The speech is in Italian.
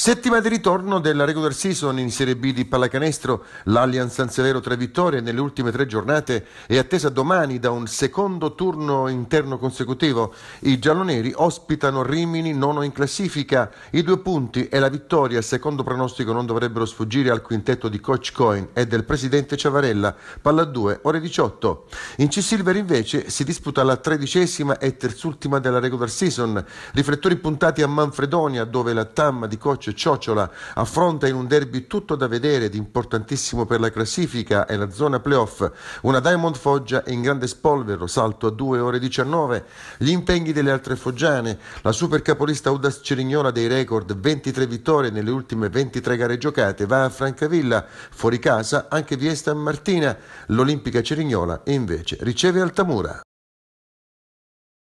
Settima di ritorno della regular season in Serie B di pallacanestro, l'Allianz San Severo tre vittorie nelle ultime tre giornate è attesa domani da un secondo turno interno consecutivo. I gialloneri ospitano Rimini nono in classifica, i due punti e la vittoria secondo pronostico non dovrebbero sfuggire al quintetto di Coach Coin e del presidente Ciavarella, palla 2 ore 18. In C-Silver invece si disputa la tredicesima e terzultima della regular season, riflettori puntati a Manfredonia dove la TAM di Coach Croce. Ciocciola affronta in un derby tutto da vedere ed importantissimo per la classifica e la zona playoff una Diamond Foggia in grande spolvero, salto a 2 ore 19, gli impegni delle altre foggiane, la supercapolista Udas Cerignola dei record, 23 vittorie nelle ultime 23 gare giocate, va a Francavilla, fuori casa anche Viesta Martina, l'Olimpica Cerignola invece riceve Altamura.